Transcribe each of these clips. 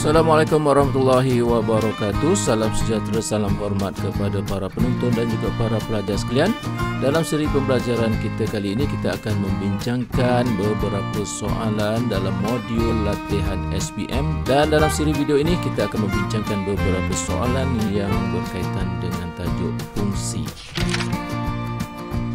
Assalamualaikum warahmatullahi wabarakatuh Salam sejahtera, salam hormat kepada para penonton dan juga para pelajar sekalian Dalam siri pembelajaran kita kali ini Kita akan membincangkan beberapa soalan dalam modul latihan SPM Dan dalam siri video ini kita akan membincangkan beberapa soalan yang berkaitan dengan tajuk fungsi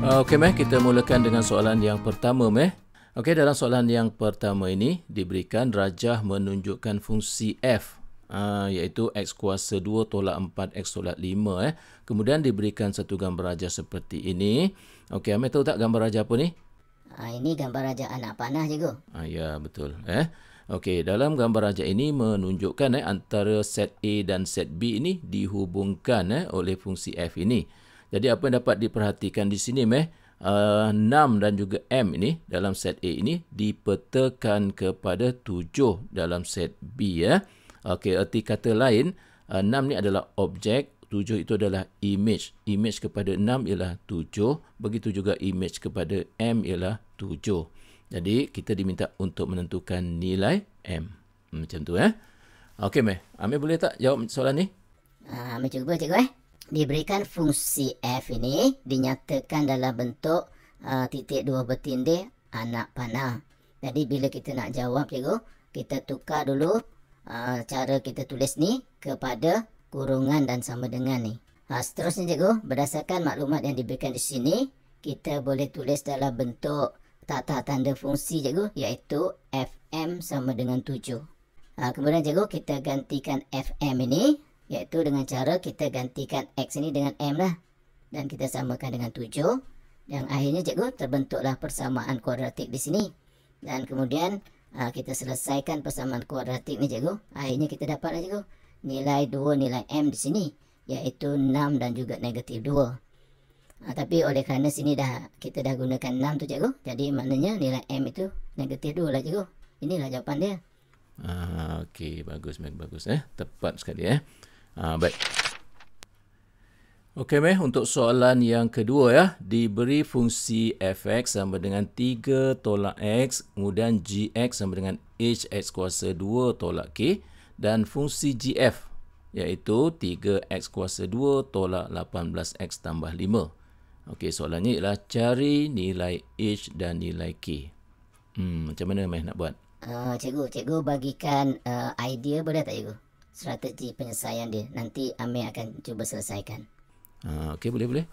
ah, Okey meh, kita mulakan dengan soalan yang pertama meh Okey, dalam soalan yang pertama ini diberikan rajah menunjukkan fungsi f uh, iaitu x kuasa 2 tolak 4 x tolak 5 eh. Kemudian diberikan satu gambar rajah seperti ini. Okey, Amir tahu tak gambar rajah apa ni? Ah ini gambar rajah anak panah cikgu. Ah ya, betul eh. Okey, dalam gambar rajah ini menunjukkan eh antara set A dan set B ini dihubungkan eh oleh fungsi f ini. Jadi apa yang dapat diperhatikan di sini meh? Eh? uh, 6 dan juga M ini dalam set A ini dipetakan kepada 7 dalam set B ya. Okey, erti kata lain, uh, 6 ni adalah objek, 7 itu adalah image. Image kepada 6 ialah 7, begitu juga image kepada M ialah 7. Jadi kita diminta untuk menentukan nilai M. Hmm, macam tu eh. Okey meh, Ami boleh tak jawab soalan ni? Ah, uh, Amir cuba cikgu eh diberikan fungsi F ini dinyatakan dalam bentuk uh, titik dua bertindih anak panah. Jadi bila kita nak jawab cikgu, kita tukar dulu uh, cara kita tulis ni kepada kurungan dan sama dengan ni. Ha, seterusnya cikgu, berdasarkan maklumat yang diberikan di sini, kita boleh tulis dalam bentuk tata tanda fungsi cikgu iaitu FM sama dengan 7. Ha, uh, kemudian cikgu, kita gantikan FM ini yaitu dengan cara kita gantikan X ini dengan M lah. Dan kita samakan dengan 7. Dan akhirnya cikgu terbentuklah persamaan kuadratik di sini. Dan kemudian aa, ah, kita selesaikan persamaan kuadratik ni cikgu. Akhirnya kita dapatlah cikgu nilai 2 nilai M di sini. Iaitu 6 dan juga negatif 2. Ha, ah, tapi oleh kerana sini dah kita dah gunakan 6 tu cikgu. Jadi maknanya nilai M itu negatif 2 lah cikgu. Inilah jawapan dia. Ah, Okey, bagus, bagus, bagus. Eh? Tepat sekali eh. Ha, baik. Okey meh untuk soalan yang kedua ya diberi fungsi fx sama dengan 3 tolak x kemudian gx sama dengan hx kuasa 2 tolak k dan fungsi gf iaitu 3x kuasa 2 tolak 18x tambah 5. Okey soalannya ialah cari nilai h dan nilai k. Hmm macam mana meh nak buat? Uh, cikgu, cikgu bagikan uh, idea boleh tak cikgu? strategi penyelesaian dia. Nanti Amir akan cuba selesaikan. Ha, Okey, boleh, boleh.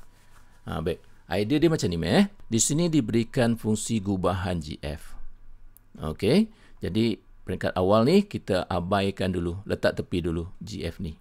Ha, baik. Idea dia macam ni, Amir. Eh? Di sini diberikan fungsi gubahan GF. Okey. Jadi, peringkat awal ni kita abaikan dulu. Letak tepi dulu GF ni.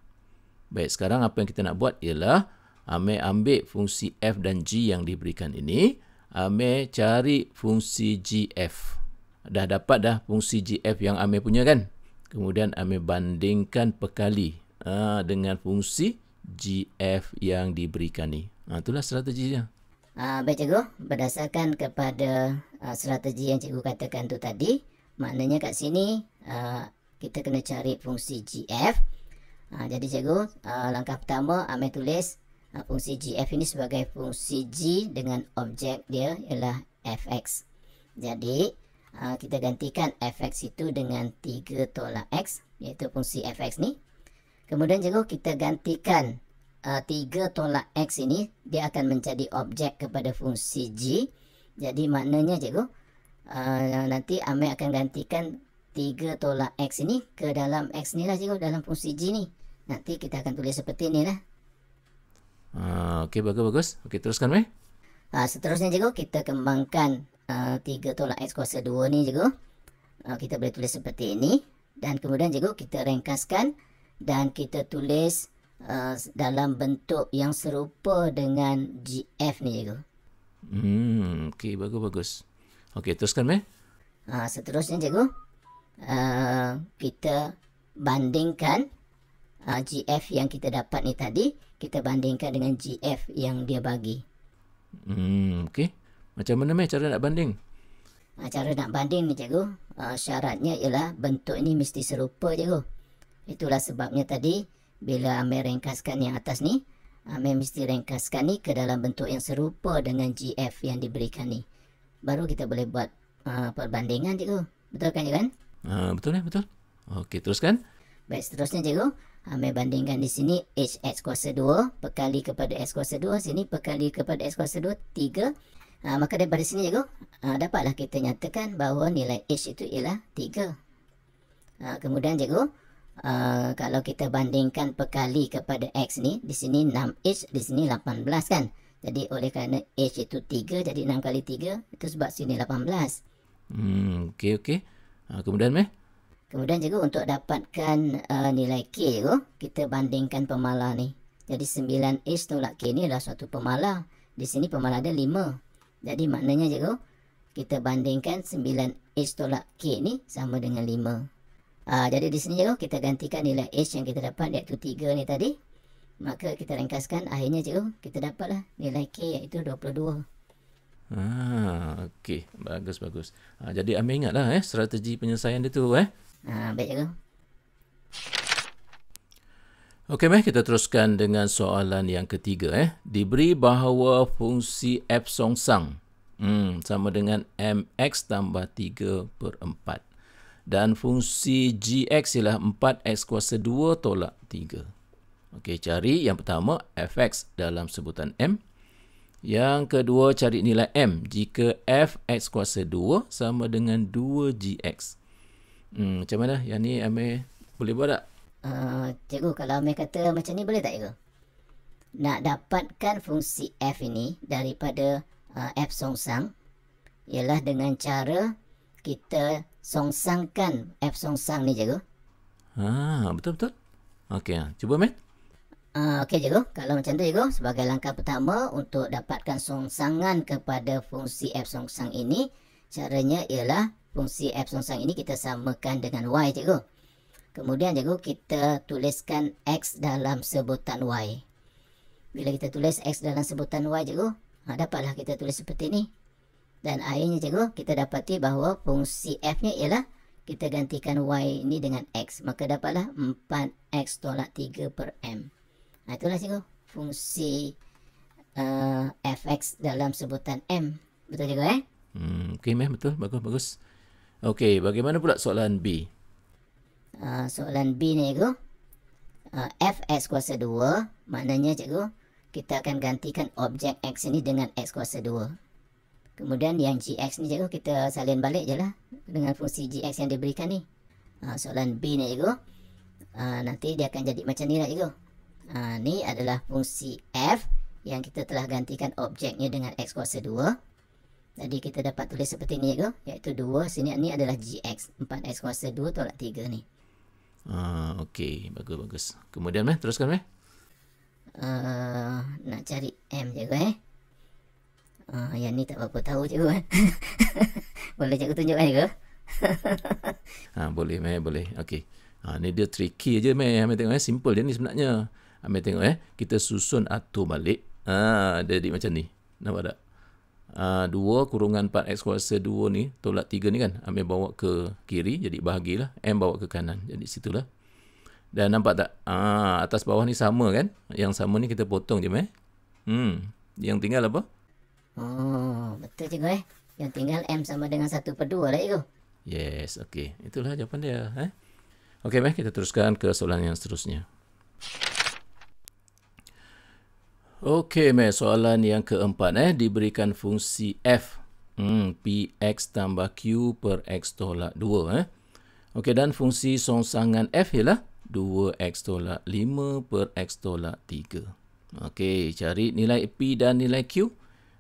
Baik, sekarang apa yang kita nak buat ialah Amir ambil fungsi F dan G yang diberikan ini. Amir cari fungsi GF. Dah dapat dah fungsi GF yang Amir punya kan? kemudian kami bandingkan pekali ha, dengan fungsi GF yang diberikan ni. Ha, itulah strateginya. Uh, ha, baik cikgu, berdasarkan kepada uh, strategi yang cikgu katakan tu tadi, maknanya kat sini uh, kita kena cari fungsi GF. Uh, jadi cikgu, uh, langkah pertama kami tulis uh, fungsi GF ini sebagai fungsi G dengan objek dia ialah FX. Jadi, Ah, kita gantikan fx itu dengan 3 tolak x iaitu fungsi fx ni kemudian cikgu kita gantikan uh, ah, 3 tolak x ini dia akan menjadi objek kepada fungsi g jadi maknanya cikgu uh, nanti Amir akan gantikan 3 tolak x ini ke dalam x ni lah cikgu dalam fungsi g ni nanti kita akan tulis seperti ni lah uh, ok bagus-bagus ok teruskan Amir uh, seterusnya cikgu kita kembangkan 3 eh, tolak X kuasa 2 ni cikgu. Uh, kita boleh tulis seperti ini. Dan kemudian cikgu kita ringkaskan. Dan kita tulis uh, dalam bentuk yang serupa dengan GF ni cikgu. Hmm, okey bagus-bagus. Okey teruskan meh. Uh, seterusnya cikgu. Uh, kita bandingkan uh, GF yang kita dapat ni tadi. Kita bandingkan dengan GF yang dia bagi. Hmm, okey. Macam mana meh cara nak banding? Ah, cara nak banding ni cikgu, uh, syaratnya ialah bentuk ni mesti serupa cikgu. Itulah sebabnya tadi bila Amir ringkaskan yang atas ni, Amir mesti ringkaskan ni ke dalam bentuk yang serupa dengan GF yang diberikan ni. Baru kita boleh buat uh, perbandingan cikgu. Betul kan cikgu kan? Uh, betul ya, betul. Okey, teruskan. Baik, seterusnya cikgu. Amir bandingkan di sini HX kuasa 2 perkali kepada X kuasa 2 Sini perkali kepada X kuasa 2 3 Ha, maka daripada sini cikgu, ha, dapatlah kita nyatakan bahawa nilai H itu ialah 3. Ha, ah, kemudian cikgu, ha, kalau kita bandingkan perkali kepada X ni, di sini 6H, di sini 18 kan? Jadi oleh kerana H itu 3, jadi 6 kali 3, itu sebab sini 18. Hmm, okey, okay. Ha, kemudian meh? Kemudian cikgu, untuk dapatkan uh, nilai K cikgu, kita bandingkan pemalar ni. Jadi 9H tolak K ni adalah suatu pemalar. Di sini pemalar ada 5. Jadi maknanya cikgu, kita bandingkan 9H tolak K ni sama dengan 5. Aa, ah, jadi di sini cikgu, kita gantikan nilai H yang kita dapat iaitu 3 ni tadi. Maka kita ringkaskan akhirnya cikgu, kita dapatlah nilai K iaitu 22. Ah, okey. Bagus bagus. Ah, jadi ambil ingatlah eh strategi penyelesaian dia tu eh. Ah, baik cikgu. Okey, mari kita teruskan dengan soalan yang ketiga eh. Diberi bahawa fungsi f songsang hmm, sama dengan mx tambah 3 per 4. Dan fungsi gx ialah 4x kuasa 2 tolak 3. Okey, cari yang pertama fx dalam sebutan m. Yang kedua, cari nilai m. Jika fx kuasa 2 sama dengan 2gx. Hmm, macam mana? Yang ni, Amir, boleh buat tak? Ah, cikgu kalau main kata macam ni boleh tak cikgu? Nak dapatkan fungsi F ini daripada uh, F songsang ialah dengan cara kita songsangkan F songsang ni cikgu. Ah, betul betul. Okey, ah, cuba main. Uh, Okey cikgu, kalau macam tu cikgu, sebagai langkah pertama untuk dapatkan songsangan kepada fungsi F songsang ini, caranya ialah fungsi F songsang ini kita samakan dengan Y cikgu. Kemudian cikgu kita tuliskan X dalam sebutan Y. Bila kita tulis X dalam sebutan Y cikgu, ha, dapatlah kita tulis seperti ini. Dan akhirnya cikgu, kita dapati bahawa fungsi F-nya ialah kita gantikan Y ini dengan X. Maka dapatlah 4X tolak 3 per M. Ha, itulah cikgu, fungsi uh, eh, Fx dalam sebutan M. Betul cikgu eh? Hmm, okay, meh, betul. Bagus, bagus. Okey, bagaimana pula soalan B? Ah, soalan B ni cikgu uh, F X kuasa 2 Maknanya cikgu Kita akan gantikan objek X ni dengan X kuasa 2 Kemudian yang GX ni cikgu Kita salin balik je lah Dengan fungsi GX yang diberikan ni uh, Soalan B ni cikgu uh, Nanti dia akan jadi macam ni lah cikgu uh, Ni adalah fungsi F Yang kita telah gantikan objeknya dengan X kuasa 2 jadi kita dapat tulis seperti ni, ya, iaitu 2 sini ni adalah gx 4x kuasa 2 tolak 3 ni. Uh, ah, okay, bagus bagus. Kemudian meh, teruskan meh. Uh, nak cari M je gue. Eh? Uh, yang ni tak apa tahu eh. je gue. boleh cakap tunjuk kan ke? ha, boleh meh, boleh. Okay. Ha, ni dia tricky aja meh. Ambil tengok eh. Simple dia ni sebenarnya. Ambil tengok eh. Kita susun atur balik. ah jadi macam ni. Nampak tak? 2 ah, kurungan 4x kuasa 2 ni tolak 3 ni kan ambil bawa ke kiri jadi bahagilah m bawa ke kanan jadi situlah dan nampak tak aa, ah, atas bawah ni sama kan yang sama ni kita potong je meh hmm yang tinggal apa oh betul cikgu eh yang tinggal m sama dengan 1 per 2 lah cikgu yes ok itulah jawapan dia eh Okey, meh kita teruskan ke soalan yang seterusnya. Okey, meh soalan yang keempat eh diberikan fungsi f hmm, x tambah q per x tolak dua. eh. Okey dan fungsi songsangan f ialah dua x tolak lima per x tolak tiga. Okey, cari nilai p dan nilai q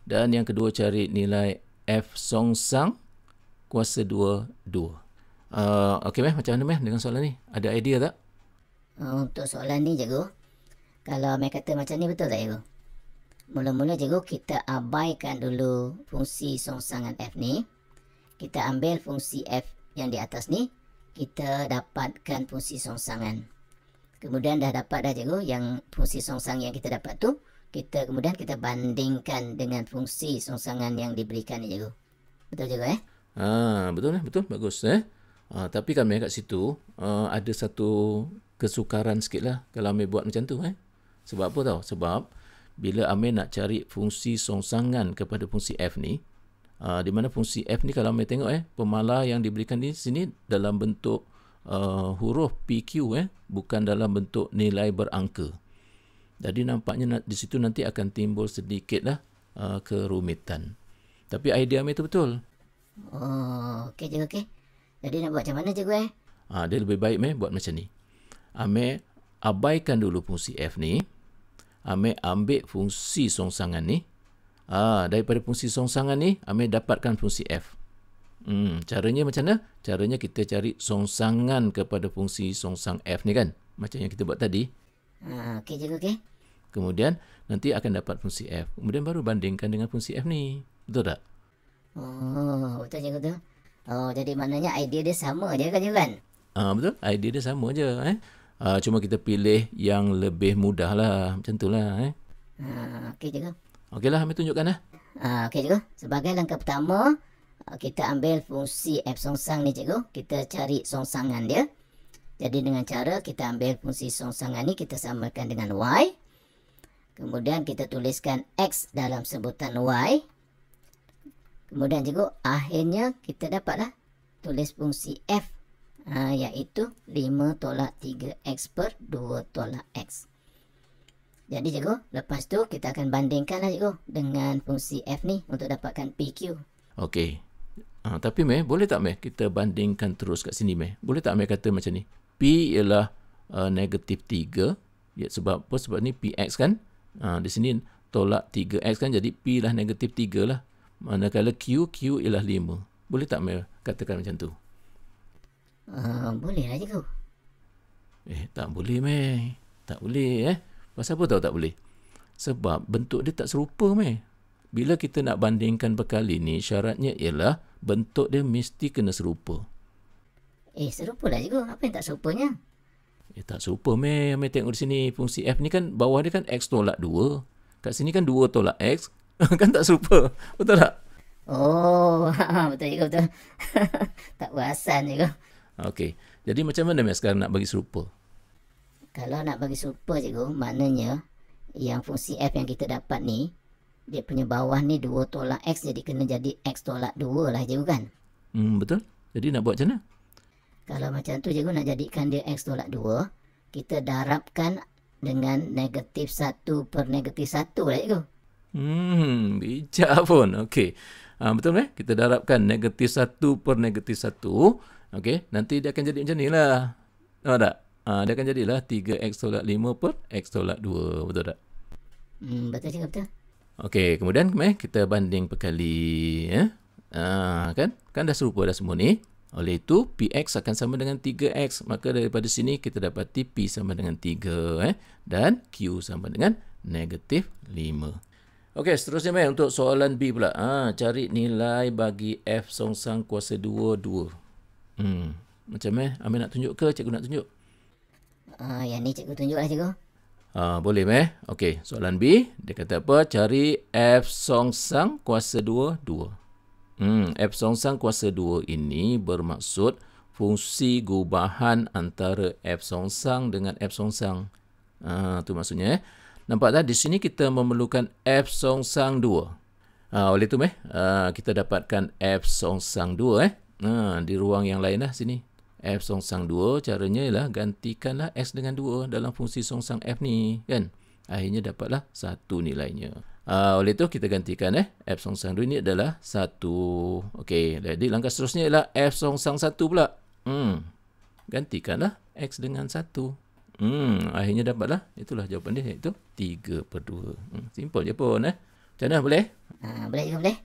dan yang kedua cari nilai f songsang kuasa dua dua. Uh, Okey meh macam mana meh dengan soalan ni? Ada idea tak? Ah, untuk soalan ni cikgu, kalau meh kata macam ni betul tak cikgu? Mula-mula cikgu kita abaikan dulu fungsi songsangan F ni. Kita ambil fungsi F yang di atas ni. Kita dapatkan fungsi songsangan. Kemudian dah dapat dah cikgu yang fungsi songsang yang kita dapat tu. Kita kemudian kita bandingkan dengan fungsi songsangan yang diberikan ni cikgu. Betul cikgu eh? Ah, betul lah. Betul. Bagus eh. Ah, tapi kami kat situ uh, ada satu kesukaran sikit lah kalau kami buat macam tu eh. Sebab apa tau? Sebab bila Amir nak cari fungsi songsangan kepada fungsi F ni, uh, di mana fungsi F ni kalau Amir tengok eh, pemala yang diberikan di sini dalam bentuk uh, huruf PQ eh, bukan dalam bentuk nilai berangka. Jadi nampaknya di situ nanti akan timbul sedikit lah uh, kerumitan. Tapi idea Amir tu betul. Oh, okey je, okey. Jadi nak buat macam mana cikgu eh? Ha, dia lebih baik meh buat macam ni. Amir, abaikan dulu fungsi F ni. Amir ambil fungsi songsangan ni. Ah, daripada fungsi songsangan ni, Amir dapatkan fungsi F. Hmm, caranya macam mana? Caranya kita cari songsangan kepada fungsi songsang F ni kan? Macam yang kita buat tadi. Ah, okey juga okey. Kemudian nanti akan dapat fungsi F. Kemudian baru bandingkan dengan fungsi F ni. Betul tak? Oh, betul juga tu. Oh, jadi maknanya idea dia sama je kan, Juan? Ah, betul. Idea dia sama je, eh. Uh, cuma kita pilih yang lebih mudah lah. Macam tu lah eh. Uh, okey cikgu. Okey lah, ambil tunjukkan lah. Uh, okey cikgu. Sebagai langkah pertama, uh, kita ambil fungsi F songsang ni cikgu. Kita cari songsangan dia. Jadi dengan cara kita ambil fungsi songsangan ni, kita samakan dengan Y. Kemudian kita tuliskan X dalam sebutan Y. Kemudian cikgu, akhirnya kita dapatlah tulis fungsi F ha, iaitu 5 tolak 3x per 2 tolak x. Jadi cikgu, lepas tu kita akan bandingkan lah cikgu dengan fungsi f ni untuk dapatkan pq. Okey. Ha, tapi meh, boleh tak meh kita bandingkan terus kat sini meh? Boleh tak meh kata macam ni? P ialah uh, negatif 3. Ya, sebab apa? Sebab ni px kan? Ha, di sini tolak 3x kan? Jadi p lah negatif 3 lah. Manakala q, q ialah 5. Boleh tak meh katakan macam tu? Ah, boleh lah cikgu. Eh, tak boleh, meh. Tak boleh, eh. Pasal apa tau tak boleh? Sebab bentuk dia tak serupa, meh. Bila kita nak bandingkan berkali ni, syaratnya ialah bentuk dia mesti kena serupa. Eh, serupa lah cikgu. Apa yang tak serupanya? Eh, tak serupa, meh. Ambil tengok di sini. Fungsi F ni kan, bawah dia kan X tolak 2. Kat sini kan 2 tolak X. kan tak serupa. Betul tak? Oh, betul cikgu, betul. tak berasan cikgu. Okey. Jadi macam mana Mia sekarang nak bagi serupa? Kalau nak bagi serupa cikgu, maknanya yang fungsi F yang kita dapat ni, dia punya bawah ni 2 tolak X jadi kena jadi X tolak 2 lah cikgu kan? Hmm, betul. Jadi nak buat macam mana? Kalau macam tu cikgu nak jadikan dia X tolak 2, kita darabkan dengan negatif 1 per negatif 1 lah cikgu. Hmm, bijak pun. Okey. Ha, betul kan? Eh? Kita darabkan negatif 1 per negatif 1. Okey, nanti dia akan jadi macam ni lah. Tahu tak? Ha, dia akan jadilah 3x tolak 5 per x tolak 2. Betul tak? Hmm, betul cakap betul. Okey, kemudian eh, kita banding perkali. Eh? Ha, kan? Kan dah serupa dah semua ni. Oleh itu, px akan sama dengan 3x. Maka daripada sini, kita dapati p sama dengan 3. Eh? Dan q sama dengan negatif 5. Okey, seterusnya main untuk soalan B pula. Ha, cari nilai bagi F songsang kuasa 2, Hmm. Macam eh, Amir nak tunjuk ke cikgu nak tunjuk? Ah, uh, yang ni cikgu tunjuk lah cikgu. uh, boleh meh. Okey, soalan B. Dia kata apa? Cari F song sang kuasa 2, 2. Hmm, F song sang kuasa 2 ini bermaksud fungsi gubahan antara F song sang dengan F song sang. Ah, uh, tu maksudnya eh. Nampak tak? Di sini kita memerlukan F song sang 2. Ah, uh, oleh tu meh, uh, kita dapatkan F song sang 2 eh. Ha, di ruang yang lain lah sini. F song sang 2 caranya ialah gantikanlah X dengan 2 dalam fungsi song sang F ni kan. Akhirnya dapatlah satu nilainya. Ha, oleh itu kita gantikan eh. F song sang 2 ni adalah 1. Okey jadi langkah seterusnya ialah F song sang 1 pula. Hmm. Gantikanlah X dengan 1. Hmm, akhirnya dapatlah. Itulah jawapan dia iaitu 3 per 2. Hmm, simple je pun eh. Macam mana boleh? Uh, boleh juga boleh.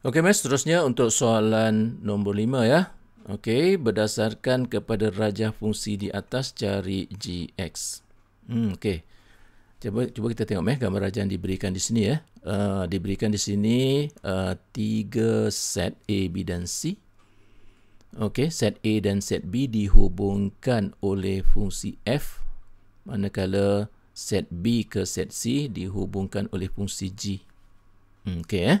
Okey, Mas. Terusnya untuk soalan nombor lima ya. Okey, berdasarkan kepada rajah fungsi di atas cari GX. Hmm, Okey. Cuba, cuba kita tengok meh gambar rajah yang diberikan di sini ya. Uh, diberikan di sini uh, tiga set A, B dan C. Okey, set A dan set B dihubungkan oleh fungsi F. Manakala set B ke set C dihubungkan oleh fungsi G. Hmm, Okey ya. Eh?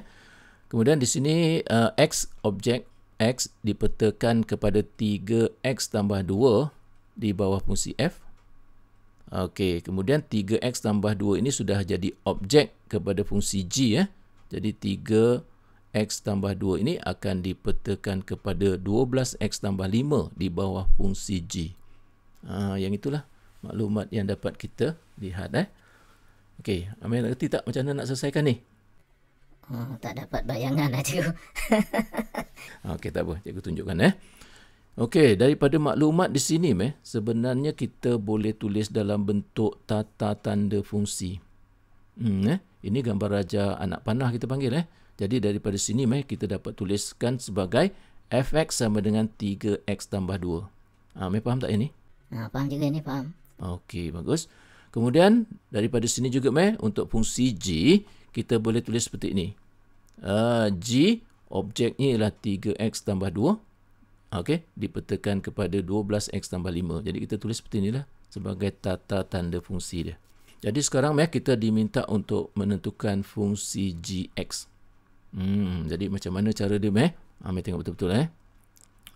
Kemudian di sini uh, X objek X dipetakan kepada 3X tambah 2 di bawah fungsi F. Okey, kemudian 3X tambah 2 ini sudah jadi objek kepada fungsi G. ya. Eh. Jadi 3X tambah 2 ini akan dipetakan kepada 12X tambah 5 di bawah fungsi G. Ha, yang itulah maklumat yang dapat kita lihat. eh. Okey, Amir nak kerti tak macam mana nak selesaikan ni? Oh, tak dapat bayangan lah cikgu. Okey, tak apa. Cikgu tunjukkan eh. Okey, daripada maklumat di sini meh, sebenarnya kita boleh tulis dalam bentuk tata tanda fungsi. Hmm, eh? Ini gambar raja anak panah kita panggil eh. Jadi daripada sini meh kita dapat tuliskan sebagai fx sama dengan 3x tambah 2. Ha, ah, meh faham tak ini? Ha, faham juga ini faham. Okey, bagus. Kemudian daripada sini juga meh untuk fungsi g kita boleh tulis seperti ini. Ah, G objeknya ialah 3X tambah 2 okay, dipetakan kepada 12X tambah 5 jadi kita tulis seperti inilah sebagai tata tanda fungsi dia jadi sekarang meh kita diminta untuk menentukan fungsi GX hmm, jadi macam mana cara dia meh ah, Ambil tengok betul-betul eh.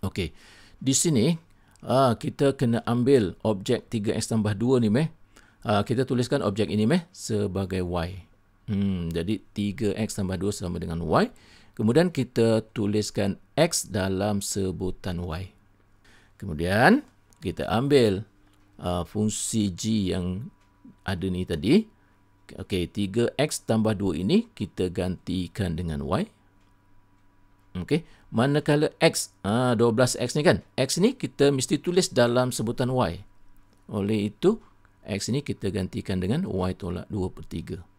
Okey. Di sini, uh, kita kena ambil objek 3X tambah 2 ni meh. Uh, kita tuliskan objek ini meh sebagai Y. Hmm, jadi 3x tambah 2 sama dengan y. Kemudian kita tuliskan x dalam sebutan y. Kemudian kita ambil uh, fungsi g yang ada ni tadi. Okey, 3x tambah 2 ini kita gantikan dengan y. Okey, manakala x, uh, ah, 12x ni kan? x ni kita mesti tulis dalam sebutan y. Oleh itu, x ni kita gantikan dengan y tolak 2 per 3.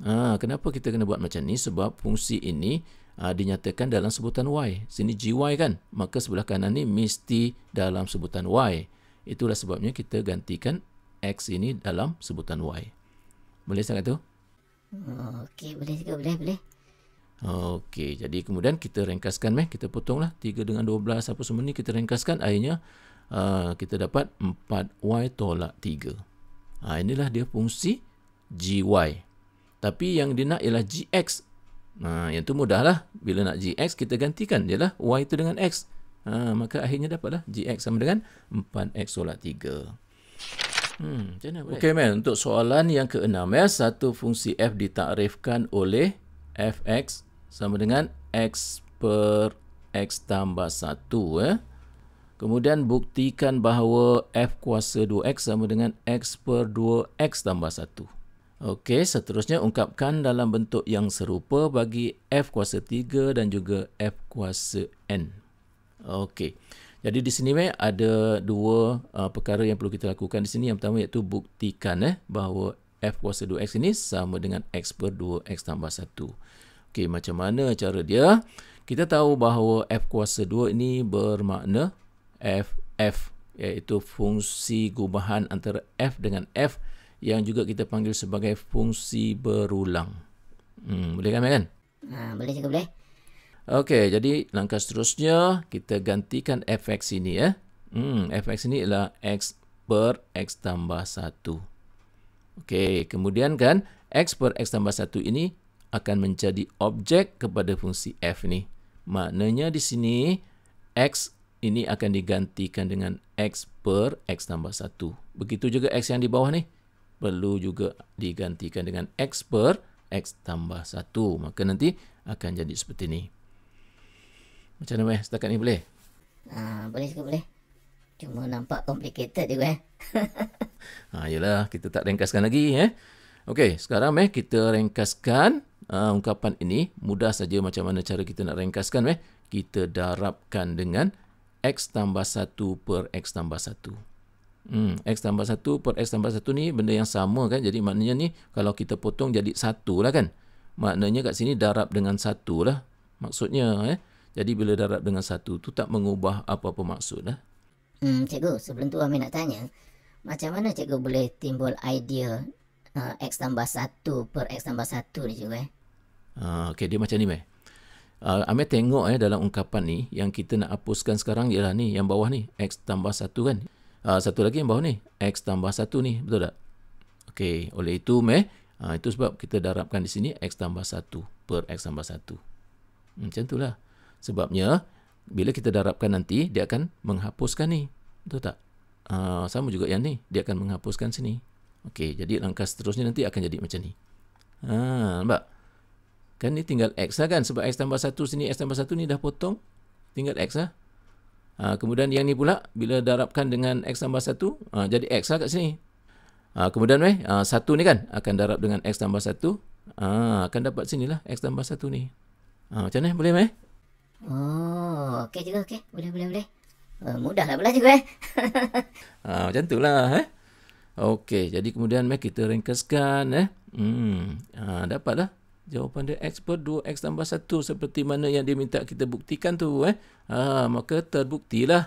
Ha, kenapa kita kena buat macam ni? Sebab fungsi ini ha, dinyatakan dalam sebutan Y. Sini GY kan? Maka sebelah kanan ni mesti dalam sebutan Y. Itulah sebabnya kita gantikan X ini dalam sebutan Y. Boleh sangat tu? Okey, boleh juga. Boleh, boleh. Okey, jadi kemudian kita ringkaskan meh. Kita potonglah 3 dengan 12 apa semua ni. Kita ringkaskan akhirnya uh, kita dapat 4Y tolak 3. Ha, inilah dia fungsi GY. GY. Tapi yang dia nak ialah GX. Ha, yang tu mudahlah. Bila nak GX, kita gantikan je lah Y tu dengan X. Ha, maka akhirnya dapatlah GX sama dengan 4X solat 3. Hmm, Okay, man. Untuk soalan yang keenam, ya. Satu fungsi F ditakrifkan oleh FX sama dengan X per X tambah 1, ya. Kemudian buktikan bahawa F kuasa 2X sama dengan X per 2X tambah 1. Okey, seterusnya ungkapkan dalam bentuk yang serupa bagi F kuasa 3 dan juga F kuasa N. Okey, jadi di sini meh, ada dua uh, perkara yang perlu kita lakukan di sini. Yang pertama iaitu buktikan eh, bahawa F kuasa 2X ini sama dengan X per 2X tambah 1. Okey, macam mana cara dia? Kita tahu bahawa F kuasa 2 ini bermakna FF iaitu fungsi gubahan antara F dengan F yang juga kita panggil sebagai fungsi berulang. Hmm, boleh kan, kan? Ha, boleh cakap boleh. Okey, jadi langkah seterusnya kita gantikan fx ini ya. Hmm, fx ini ialah x per x tambah 1. Okey, kemudian kan x per x tambah 1 ini akan menjadi objek kepada fungsi f ni. Maknanya di sini x ini akan digantikan dengan x per x tambah 1. Begitu juga x yang di bawah ni perlu juga digantikan dengan X per X tambah 1. Maka nanti akan jadi seperti ini. Macam mana, weh? Setakat ini boleh? Ah, boleh juga, boleh. Cuma nampak complicated juga, eh. ha, yelah, kita tak ringkaskan lagi, eh. Okey, sekarang, weh, kita ringkaskan uh, ungkapan ini. Mudah saja macam mana cara kita nak ringkaskan, weh. Kita darabkan dengan X tambah 1 per X tambah 1. Hmm, X tambah 1 per X tambah 1 ni benda yang sama kan. Jadi maknanya ni kalau kita potong jadi 1 lah kan. Maknanya kat sini darab dengan 1 lah. Maksudnya eh. Jadi bila darab dengan 1 tu tak mengubah apa-apa maksud lah. Hmm, cikgu, sebelum tu Amin nak tanya. Macam mana cikgu boleh timbul idea uh, X tambah 1 per X tambah 1 ni cikgu eh? Uh, ha, okay, dia macam ni meh. Ah, uh, Amir tengok eh dalam ungkapan ni yang kita nak hapuskan sekarang ialah ni yang bawah ni x tambah 1 kan uh, satu lagi yang bawah ni x tambah satu ni betul tak okey oleh itu meh uh, itu sebab kita darabkan di sini x tambah satu per x tambah satu. hmm, macam itulah sebabnya bila kita darabkan nanti dia akan menghapuskan ni betul tak uh, sama juga yang ni dia akan menghapuskan sini okey jadi langkah seterusnya nanti akan jadi macam ni ha nampak Kan ni tinggal X lah kan. Sebab X tambah 1 sini, X tambah 1 ni dah potong. Tinggal X lah. Ha, kemudian yang ni pula bila darabkan dengan x tambah 1 ha, jadi x lah kat sini. Ha, kemudian weh ha, 1 ni kan akan darab dengan x tambah 1 ha, akan dapat sini lah x tambah 1 ni. Ha, macam ni boleh meh? Oh, okey juga okay Boleh boleh boleh. Uh, ha, mudahlah pula juga eh. ha, macam itulah eh. Okey, jadi kemudian meh kita ringkaskan eh. Hmm, ha, dapatlah. dapat lah. Jawapan dia X per 2X tambah 1 seperti mana yang dia minta kita buktikan tu. Eh? Ha, maka terbuktilah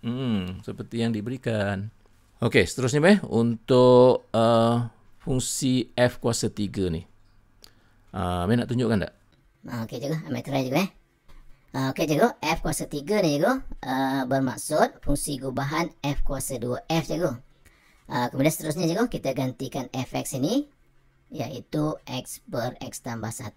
hmm, seperti yang diberikan. Okey, seterusnya meh untuk uh, fungsi F kuasa 3 ni. Uh, meh nak tunjukkan tak? Ha, okey cikgu, ambil try cikgu eh. Ha, okey cikgu, F kuasa 3 ni cikgu uh, bermaksud fungsi gubahan F kuasa 2F cikgu. Uh, kemudian seterusnya cikgu, kita gantikan Fx ini yaitu x per x tambah 1.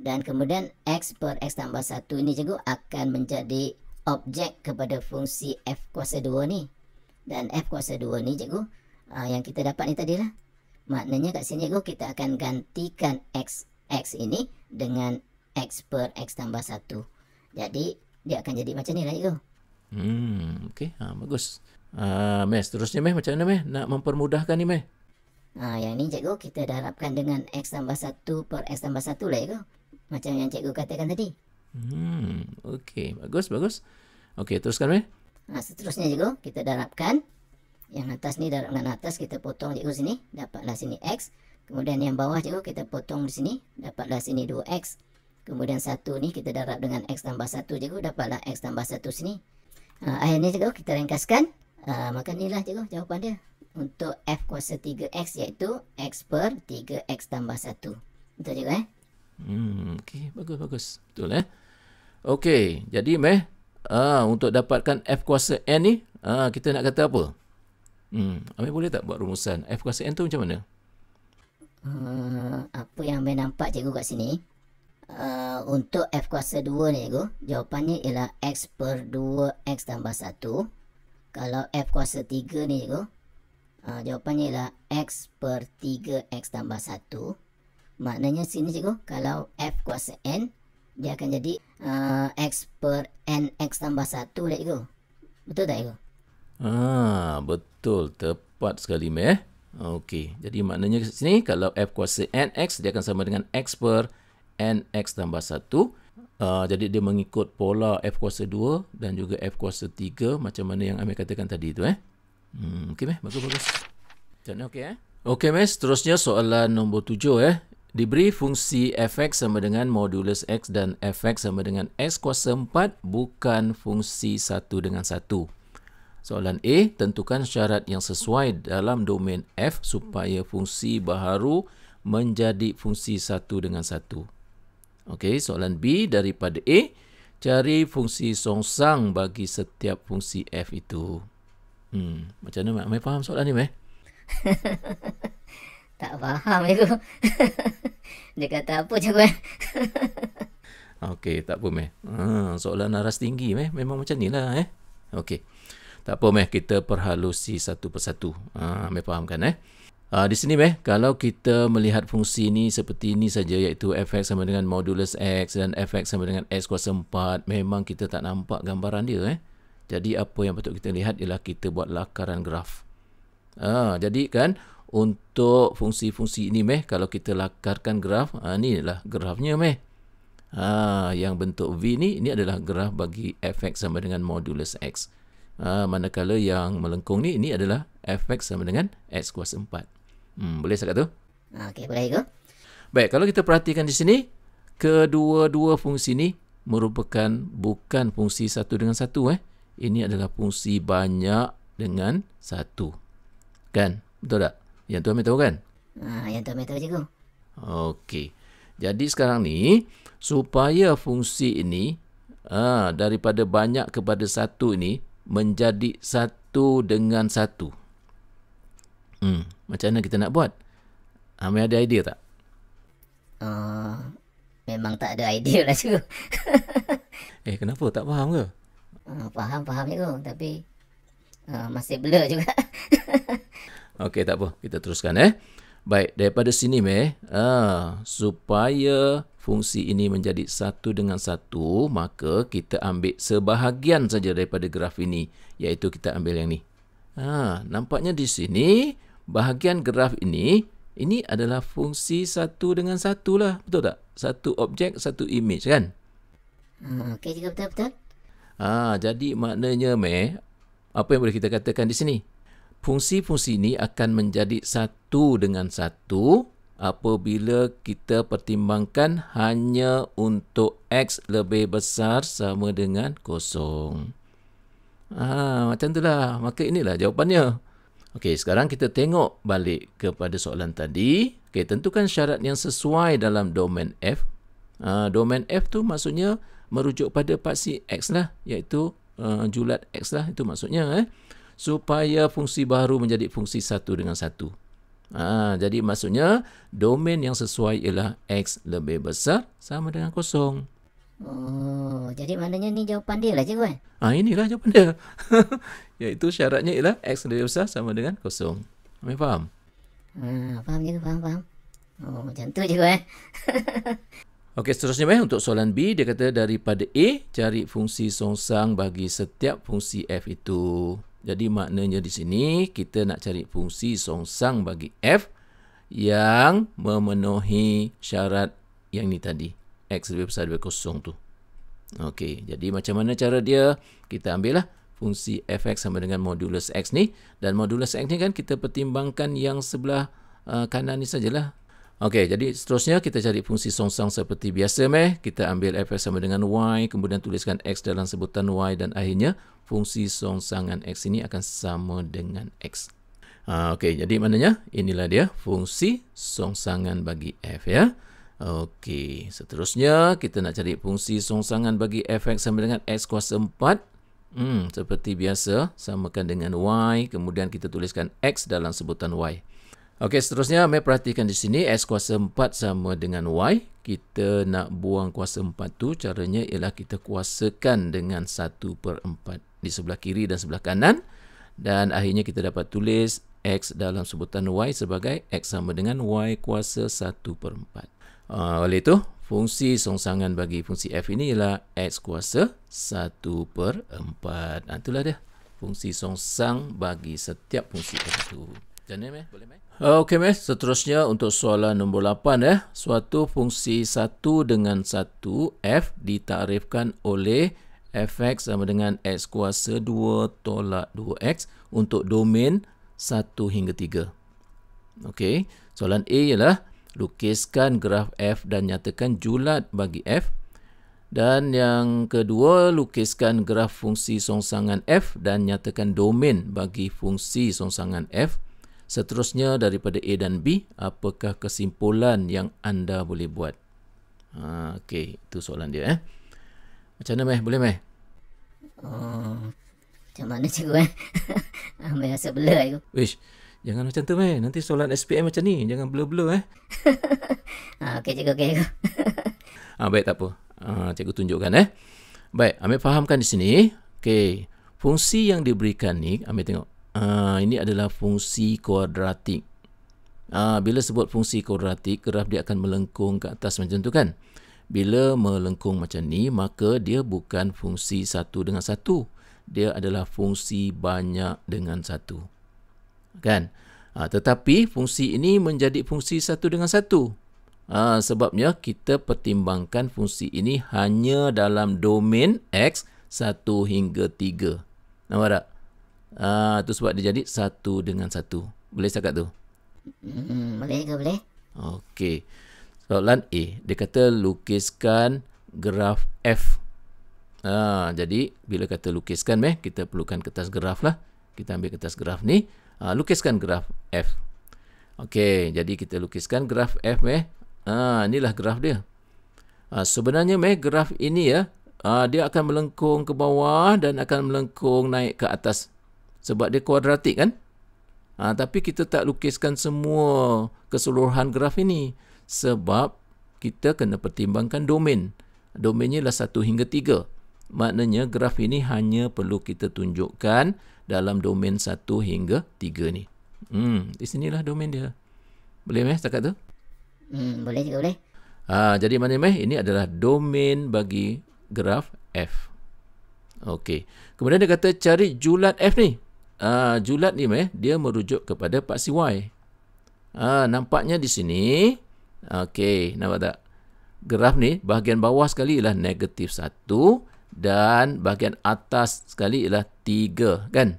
Dan kemudian x per x tambah 1 ini juga akan menjadi objek kepada fungsi f kuasa 2 ni. Dan f kuasa 2 ni cikgu uh, yang kita dapat ni tadi lah. Maknanya kat sini cikgu kita akan gantikan x x ini dengan x per x tambah 1. Jadi dia akan jadi macam ni lah cikgu. Hmm, okay. Ha, ah, bagus. Uh, meh, terusnya meh, macam mana meh? Nak mempermudahkan ni meh? Ha, yang ni cikgu kita darabkan dengan X tambah 1 per X tambah 1 lah cikgu. Macam yang cikgu katakan tadi. Hmm, okey. Bagus, bagus. Okey, teruskan boleh? Ha, seterusnya cikgu, kita darabkan. Yang atas ni darab dengan atas, kita potong di sini. Dapatlah sini X. Kemudian yang bawah cikgu, kita potong di sini. Dapatlah sini 2X. Kemudian satu ni kita darab dengan X tambah 1 cikgu. Dapatlah X tambah 1 sini. Ha, akhirnya cikgu, kita ringkaskan. Ha, maka inilah cikgu jawapan dia. Untuk F kuasa 3X iaitu X per 3X tambah 1. Betul cikgu eh? Hmm, okay. Bagus, bagus. Betul eh? Okay. Jadi meh, ah, untuk dapatkan F kuasa N ni, ah, kita nak kata apa? Hmm, Amir boleh tak buat rumusan? F kuasa N tu macam mana? Hmm, apa yang Amir nampak cikgu kat sini? Uh, untuk F kuasa 2 ni cikgu, jawapannya ialah X per 2X tambah 1 kalau F kuasa 3 ni cikgu uh, jawapannya ialah X per 3 X tambah 1 maknanya sini cikgu kalau F kuasa N dia akan jadi uh, X per N X tambah 1 dah cikgu betul tak cikgu? Ah, betul tepat sekali meh Okey, jadi maknanya sini kalau F kuasa n x, dia akan sama dengan X per n x tambah 1 Ah, jadi dia mengikut pola F kuasa 2 dan juga F kuasa 3 macam mana yang Amir katakan tadi tu eh. Hmm, okay meh, bagus-bagus. Jadi okey, eh. Okey, meh, seterusnya soalan nombor 7 eh. Diberi fungsi fx sama dengan modulus x dan fx sama dengan x kuasa 4 bukan fungsi 1 dengan 1. Soalan A, tentukan syarat yang sesuai dalam domain f supaya fungsi baharu menjadi fungsi satu dengan satu. Okey, soalan B daripada A, cari fungsi songsang bagi setiap fungsi F itu. Hmm, macam mana Mak? faham soalan ni, Mak? tak faham aku. Dia kata apa cakap eh? Okey, tak apa, Mak. Ha, soalan aras tinggi, Mak. Memang macam ni lah, eh. Okey. Tak apa, Mak. Kita perhalusi satu persatu. Ha, Mak fahamkan, eh. Uh, di sini meh, kalau kita melihat fungsi ini seperti ini saja iaitu fx sama dengan modulus x dan fx sama dengan x kuasa 4 memang kita tak nampak gambaran dia eh. Jadi apa yang patut kita lihat ialah kita buat lakaran graf. Uh, jadi kan untuk fungsi-fungsi ini meh, kalau kita lakarkan graf, uh, ni lah grafnya meh. Uh, yang bentuk v ni, ini adalah graf bagi fx sama dengan modulus x. Ah, Uh, manakala yang melengkung ni, ini adalah fx sama dengan x kuasa 4. Hmm, boleh sekat tu? Okey, boleh ke? Baik, kalau kita perhatikan di sini, kedua-dua fungsi ini merupakan bukan fungsi satu dengan satu. Eh. Ini adalah fungsi banyak dengan satu. Kan? Betul tak? Yang tu ambil tahu kan? Ah, yang tu ambil tahu juga. Okey. Jadi sekarang ni, supaya fungsi ini ah, daripada banyak kepada satu ini menjadi satu dengan satu. Hmm. Macam mana kita nak buat? Amir ada idea tak? Uh, memang tak ada idea lah cikgu. eh kenapa? Tak faham ke? Uh, faham, faham cikgu. Tapi uh, masih blur juga. Okey tak apa. Kita teruskan eh. Baik, daripada sini meh, uh, supaya fungsi ini menjadi satu dengan satu, maka kita ambil sebahagian saja daripada graf ini, iaitu kita ambil yang ni. Ha, nampaknya di sini bahagian graf ini, ini adalah fungsi satu dengan satu lah. Betul tak? Satu objek, satu image kan? Hmm, okey juga betul-betul. Ah, ha, jadi maknanya, meh, apa yang boleh kita katakan di sini? Fungsi-fungsi ini akan menjadi satu dengan satu apabila kita pertimbangkan hanya untuk X lebih besar sama dengan kosong. Ah, macam itulah. Maka inilah jawapannya. Okey, sekarang kita tengok balik kepada soalan tadi. Okey, tentukan syarat yang sesuai dalam domain F. Uh, domain F tu maksudnya merujuk pada paksi X lah, iaitu uh, julat X lah, itu maksudnya. Eh? Supaya fungsi baru menjadi fungsi satu dengan satu. Uh, jadi maksudnya, domain yang sesuai ialah X lebih besar sama dengan kosong. Oh, jadi maknanya ni jawapan dia lah cikgu kan? Ah, inilah jawapan dia. Iaitu syaratnya ialah X dari besar sama dengan kosong. Kami faham? Ah, faham cikgu, faham, faham. Oh, macam tu cikgu eh. Okey, seterusnya eh, untuk soalan B, dia kata daripada A, cari fungsi songsang bagi setiap fungsi F itu. Jadi maknanya di sini, kita nak cari fungsi songsang bagi F yang memenuhi syarat yang ni tadi x lebih besar daripada kosong tu. Okey, jadi macam mana cara dia? Kita ambil lah fungsi fx sama dengan modulus x ni. Dan modulus x ni kan kita pertimbangkan yang sebelah uh, kanan ni sajalah. Okey, jadi seterusnya kita cari fungsi songsang seperti biasa meh. Kita ambil fx sama dengan y, kemudian tuliskan x dalam sebutan y dan akhirnya fungsi songsangan x ini akan sama dengan x. Ah, Okey, jadi maknanya inilah dia fungsi songsangan bagi f ya. Okey, seterusnya kita nak cari fungsi songsangan bagi fx sama dengan x kuasa 4. Hmm, seperti biasa, samakan dengan y, kemudian kita tuliskan x dalam sebutan y. Okey, seterusnya, mari perhatikan di sini, x kuasa 4 sama dengan y. Kita nak buang kuasa 4 tu, caranya ialah kita kuasakan dengan 1 per 4 di sebelah kiri dan sebelah kanan. Dan akhirnya kita dapat tulis x dalam sebutan y sebagai x sama dengan y kuasa 1 per 4. Uh, oleh itu, fungsi songsangan bagi fungsi f ini ialah x kuasa 1 per 4. Nah, itulah dia. Fungsi songsang bagi setiap fungsi f itu. Jangan, meh. Boleh, meh. Okey, meh. Seterusnya, untuk soalan nombor 8, eh. Suatu fungsi 1 dengan 1, f, ditarifkan oleh fx sama dengan x kuasa 2 tolak 2x untuk domain 1 hingga 3. Okey. Soalan A ialah, lukiskan graf F dan nyatakan julat bagi F. Dan yang kedua, lukiskan graf fungsi songsangan F dan nyatakan domain bagi fungsi songsangan F. Seterusnya daripada A dan B, apakah kesimpulan yang anda boleh buat? Ha, Okey, itu soalan dia. Eh? Macam mana, Meh? Boleh, Meh? Uh, macam mana cikgu, eh? Ambil rasa belah, cikgu. Wish. Jangan macam tu eh. Nanti soalan SPM macam ni. Jangan blur-blur eh. ah, okey cikgu, okey cikgu. ah, baik tak apa. Ah, cikgu tunjukkan eh. Baik, ambil fahamkan di sini. Okey. Fungsi yang diberikan ni, ambil tengok. Ah, ini adalah fungsi kuadratik. Ah, bila sebut fungsi kuadratik, graf dia akan melengkung ke atas macam tu kan. Bila melengkung macam ni, maka dia bukan fungsi satu dengan satu. Dia adalah fungsi banyak dengan satu kan ha, tetapi fungsi ini menjadi fungsi satu dengan satu ha, sebabnya kita pertimbangkan fungsi ini hanya dalam domain x 1 hingga 3 nampak tak ha, tu sebab dia jadi satu dengan satu boleh cakap tu hmm, boleh ke boleh okey soalan A dia kata lukiskan graf F ha, jadi bila kata lukiskan meh kita perlukan kertas graf lah kita ambil kertas graf ni uh, lukiskan graf F. Okey, jadi kita lukiskan graf F meh. Ah, uh, inilah graf dia. Uh, sebenarnya meh graf ini ya, uh, dia akan melengkung ke bawah dan akan melengkung naik ke atas sebab dia kuadratik kan? Uh, tapi kita tak lukiskan semua keseluruhan graf ini sebab kita kena pertimbangkan domain. Domainnya lah 1 hingga 3. Maknanya graf ini hanya perlu kita tunjukkan dalam domain 1 hingga 3 ni. Hmm, di sinilah domain dia. Boleh meh setakat tu? Hmm, boleh juga boleh. Ha, jadi mana meh? Ini adalah domain bagi graf F. Okey. Kemudian dia kata cari julat F ni. Ha, julat ni meh, dia merujuk kepada paksi Y. Ha, nampaknya di sini. Okey, nampak tak? Graf ni bahagian bawah sekali ialah negatif 1 dan bahagian atas sekali ialah 3 kan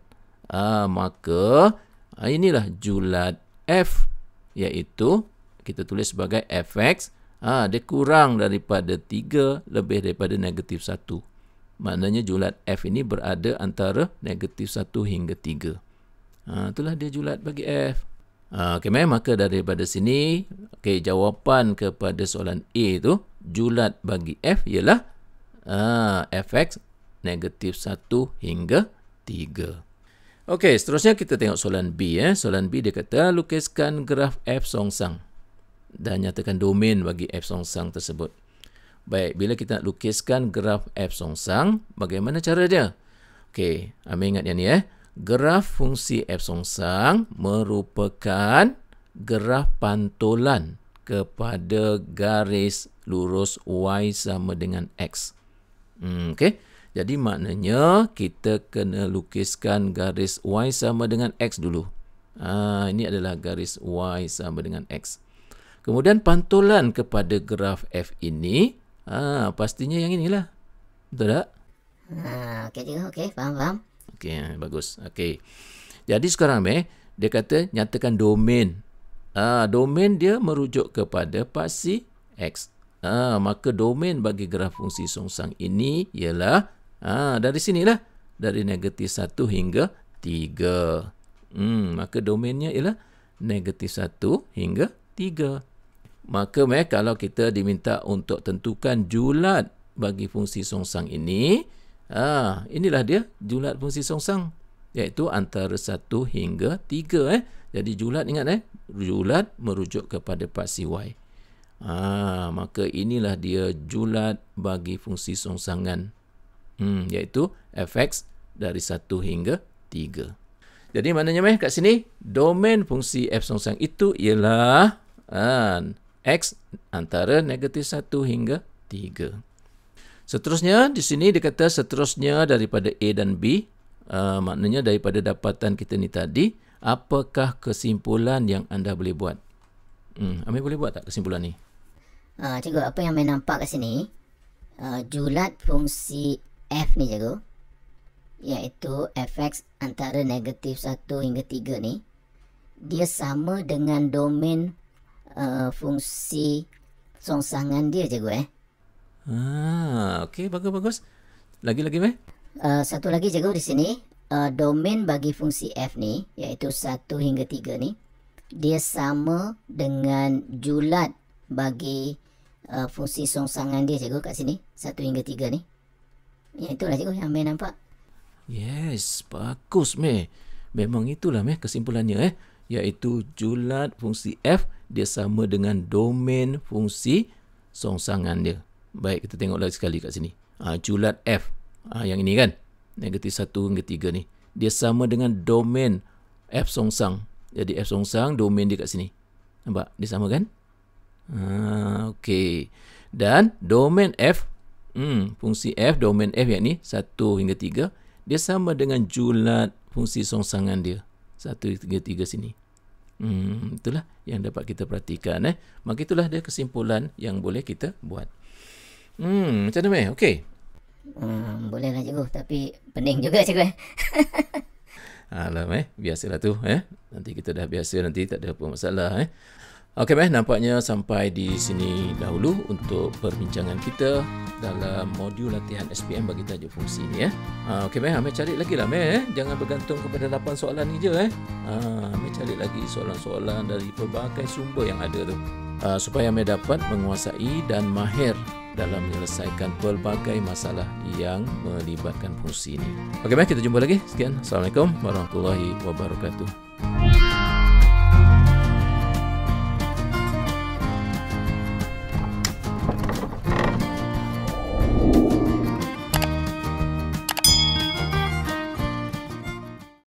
uh, maka ah, inilah julat F iaitu kita tulis sebagai fx uh, ah, dia kurang daripada 3 lebih daripada negatif 1 maknanya julat F ini berada antara negatif 1 hingga 3 uh, itulah dia julat bagi F Okey, maka daripada sini, okay, jawapan kepada soalan A itu julat bagi F ialah uh, ah, fx negatif 1 hingga 3. Okey, seterusnya kita tengok soalan B. Eh. Soalan B dia kata, lukiskan graf f songsang dan nyatakan domain bagi f songsang tersebut. Baik, bila kita nak lukiskan graf f songsang, bagaimana cara dia? Okey, ambil ingat yang ni eh. Graf fungsi f songsang merupakan graf pantulan kepada garis lurus y sama dengan x. Hmm, okay? Jadi maknanya kita kena lukiskan garis Y sama dengan X dulu. Ha, ini adalah garis Y sama dengan X. Kemudian pantulan kepada graf F ini, ha, pastinya yang inilah. Betul tak? Ha, okey juga. Okey, faham, faham. Okey, ha, bagus. Okey. Jadi sekarang meh, dia kata nyatakan domain. Ha, domain dia merujuk kepada paksi X ha, maka domain bagi graf fungsi songsang ini ialah ha, dari sinilah dari negatif 1 hingga 3 Hmm, maka domainnya ialah negatif 1 hingga 3 maka meh kalau kita diminta untuk tentukan julat bagi fungsi songsang ini ah, inilah dia julat fungsi songsang iaitu antara 1 hingga 3 eh. jadi julat ingat eh julat merujuk kepada paksi Y Ha, maka inilah dia julat bagi fungsi songsangan. Hmm, iaitu fx dari 1 hingga 3. Jadi maknanya meh kat sini domain fungsi f songsang itu ialah ha, x antara negatif 1 hingga 3. Seterusnya di sini dikata seterusnya daripada a dan b uh, maknanya daripada dapatan kita ni tadi apakah kesimpulan yang anda boleh buat? Hmm, Amir boleh buat tak kesimpulan ni? Uh, cikgu, apa yang main nampak kat sini? Uh, julat fungsi f ni cikgu. Iaitu fx antara negatif 1 hingga 3 ni. Dia sama dengan domain uh, fungsi songsangan dia cikgu eh. Ah, okey bagus-bagus. Lagi-lagi meh? Uh, satu lagi cikgu di sini. Uh, domain bagi fungsi f ni iaitu 1 hingga 3 ni. Dia sama dengan julat bagi uh, fungsi songsangan dia cikgu kat sini. Satu hingga tiga ni. Yang itulah cikgu yang Mei nampak. Yes, bagus me. Memang itulah me kesimpulannya eh. Iaitu julat fungsi F dia sama dengan domain fungsi songsangan dia. Baik, kita tengok lagi sekali kat sini. Uh, julat F. Uh, yang ini kan. Negatif satu hingga tiga ni. Dia sama dengan domain F songsang. Jadi F songsang, domain dia kat sini. Nampak? Dia sama kan? Ah, okay, Dan domain F, hmm, fungsi F, domain F yang ni, 1 hingga 3, dia sama dengan julat fungsi songsangan dia. 1 hingga 3 sini. Hmm, itulah yang dapat kita perhatikan. Eh. Maka itulah dia kesimpulan yang boleh kita buat. Hmm, macam mana, Meh? Okey. Hmm, boleh lah cikgu tapi pening juga cikgu eh. Alam eh, biasalah tu eh. Nanti kita dah biasa nanti tak ada apa masalah eh. Okey meh, nampaknya sampai di sini dahulu untuk perbincangan kita dalam modul latihan SPM bagi tajuk fungsi ini. Eh. Ah, okey meh, Amir cari lagi lah meh, Eh. Jangan bergantung kepada 8 soalan ni je. Eh. Ah, Amir cari lagi soalan-soalan dari pelbagai sumber yang ada tu. Ah, supaya Amir dapat menguasai dan mahir dalam menyelesaikan pelbagai masalah yang melibatkan fungsi ini. Okey meh, kita jumpa lagi. Sekian. Assalamualaikum warahmatullahi wabarakatuh.